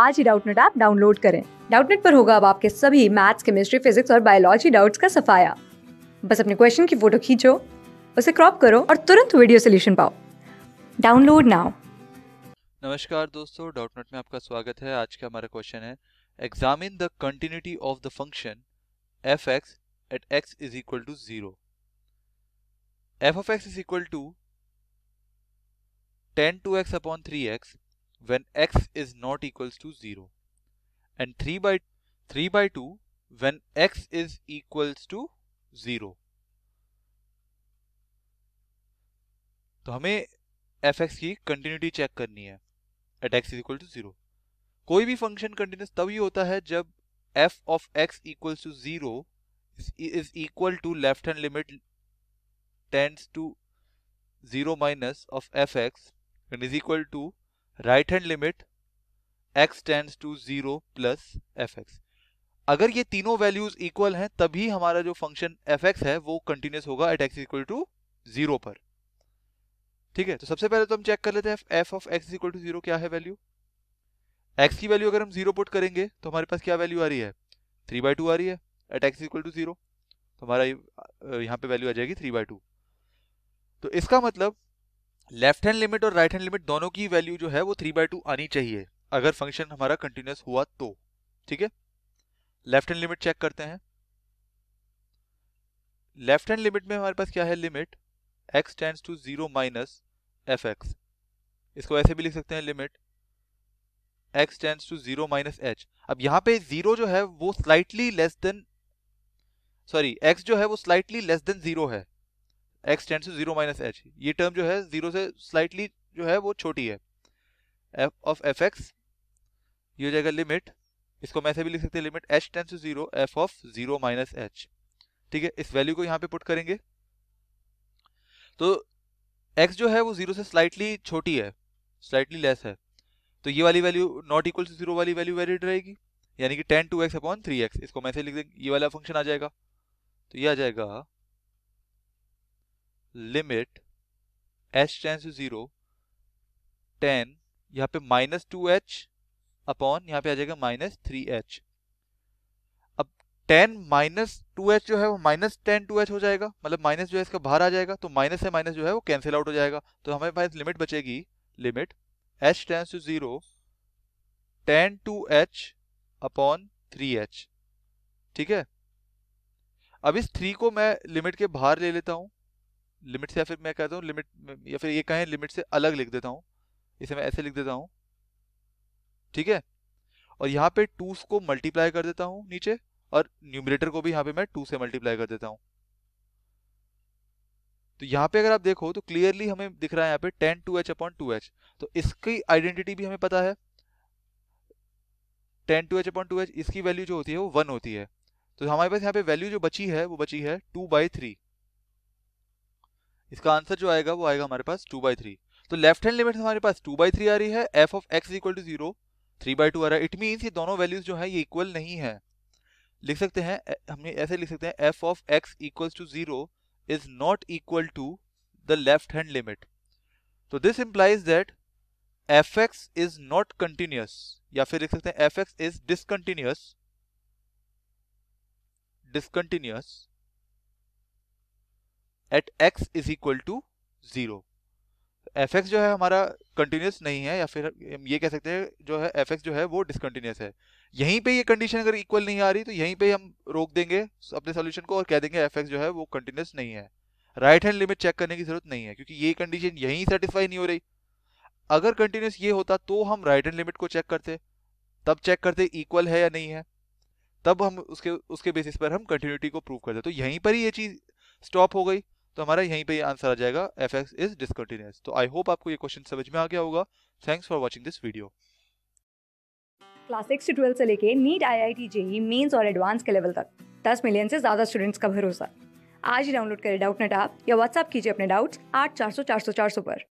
आज ही Doubtnut app download करें डाउटनेट पर होगा अब आपके सभी मैथ्स केमिस्ट्री फिजिक्स और बायोलॉजी डाउट्स का सफाया बस अपने क्वेश्चन की फोटो खींचो उसे क्रॉप करो और तुरंत वीडियो सोल्यूशन पाओ डाउनलोड नाउ नमस्कार दोस्तों डाउटनेट में आपका स्वागत है आज का हमारा क्वेश्चन है examine the continuity of the function f x at x is equal to zero f of x is equal to tan two x upon three x when x is not equals to 0 and 3 by 3 by 2 when x is equals to 0 तो हमें f x की continuity check करनी है at x is equal to zero कोई भी function continuous तभी होता है जब f of x equal to zero is equal to left hand limit tends to zero minus of f x and is equal to right hand limit x tends to zero plus f x अगर ये तीनों values equal हैं तभी हमारा जो function f x है वो continuous होगा at x equal to zero पर ठीक है तो सबसे पहले तो हम चेक कर लेते हैं f of x equal to zero क्या है वैल्यू एक्स की वैल्यू अगर हम जीरो पुट करेंगे तो हमारे पास क्या वैल्यू आ रही है थ्री बाई टू आ रही है at x equal to zero तो हमारा यहाँ पे वैल्यू आ जाएगी थ्री बाई टू तो इसका मतलब लेफ्ट हैंड लिमिट और राइट हैंड लिमिट दोनों की वैल्यू जो है वो थ्री बाई टू आनी चाहिए अगर फंक्शन हमारा कंटिन्यूस हुआ तो ठीक है लेफ्ट हैंड लिमिट चेक करते हैं लेफ्ट हैंड लिमिट में हमारे पास क्या है limit x tends to zero minus f x इसको ऐसे भी लिख सकते हैं limit x tends to zero minus h अब यहां पे जीरो जो है वो slightly less than sorry x जो है वो स्लाइटली लेस देन जीरो है x tend to zero minus h ये टर्म जो है जीरो से स्लाइटली जो है वो छोटी है एफ ऑफ एफ एक्स ये हो जाएगा लिमिट इसको मैं ऐसे भी लिख सकते हैं limit h tends to zero f of zero minus h ठीक है इस वैल्यू को यहाँ पे पुट करेंगे तो एक्स जो है वो जीरो से स्लाइटली छोटी है स्लाइटली लेस है तो ये वाली value not equal to zero वाली वैल्यू वैलिड रहेगी यानी कि tan two x upon three x इसको मैसेज लिख देंगे ये वाला फंक्शन आ जाएगा तो ये आ जाएगा limit h tends to zero tan यहाँ पे माइनस टू एच अपॉन यहाँ पे आ जाएगा माइनस थ्री एच अब टेन माइनस टू एच जो है वो माइनस टेन टू एच हो जाएगा मतलब माइनस जो है इसका बाहर आ जाएगा तो माइनस से माइनस जो है वो कैंसिल आउट हो जाएगा तो हमारे पास लिमिट बचेगी limit h tends to zero tan two h upon three h ठीक है अब इस थ्री को मैं लिमिट के बाहर ले लेता हूं लिमिट से या फिर मैं कहता हूँ लिमिट या फिर ये कहें लिमिट से अलग लिख देता हूँ इसे मैं ऐसे लिख देता हूँ ठीक है और यहाँ पे टूस को मल्टीप्लाई कर देता हूँ नीचे और न्यूमिनेटर को भी यहाँ पे मैं टू से मल्टीप्लाई कर देता हूँ तो यहाँ पे अगर आप देखो तो क्लियरली हमें दिख रहा है यहाँ पे tan two h upon two h तो इसकी आइडेंटिटी भी हमें पता है tan two h upon two h इसकी वैल्यू जो होती है वो वन होती है तो हमारे पास यहाँ पे वैल्यू जो बची है वो बची है टू बाई थ्री इसका आंसर जो आएगा वो आएगा हमारे पास टू बाई थ्री तो लेफ्ट हैंड लिमिट हमारे पास टू बाई थ्री आ रही है f of x equal to zero three by two आ रहा है इट मीन्स ये दोनों वैल्यूज जो है ये इक्वल नहीं है लिख सकते हैं हमने ऐसे लिख सकते हैं f of x equal to zero is not equal to the left hand limit तो this implies that f x is not continuous या फिर लिख सकते हैं f x is discontinuous discontinuous at x is equal to zero f x जो है हमारा continuous नहीं है या फिर हम ये कह सकते हैं जो है एफ एक्स जो है वो डिसकंटिन्यूस है यहीं पे ये कंडीशन अगर इक्वल नहीं आ रही तो यहीं पे हम रोक देंगे अपने सोल्यूशन को और कह देंगे एफ एक्स जो है वो कंटिन्यूस नहीं है राइट हैंड लिमिट चेक करने की जरूरत नहीं है क्योंकि ये कंडीशन यहीं सेटिस्फाई नहीं हो रही अगर कंटिन्यूस ये होता तो हम राइट हैंड लिमिट को चेक करते तब चेक करते इक्वल है या नहीं है तब हम उसके उसके बेसिस पर हम कंटिन्यूटी को प्रूव करते तो यहीं पर ही ये चीज़ स्टॉप हो गई तो हमारा यहीं पे आंसर आ जाएगा एफ एक्स इज डिसकंटिन्यूस तो आई होप आपको ये क्वेश्चन समझ में आ गया होगा thanks for watching this video class six से ट्वेल्थ से लेके NEET I I T JEE mains और एडवांस के लेवल तक दस मिलियन से ज़्यादा स्टूडेंट्स का भरोसा आज ही डाउनलोड करें डाउट नेट आप या व्हाट्सअप कीजिए अपने डाउट्स आठ चार सौ चार सौ चार सौ पर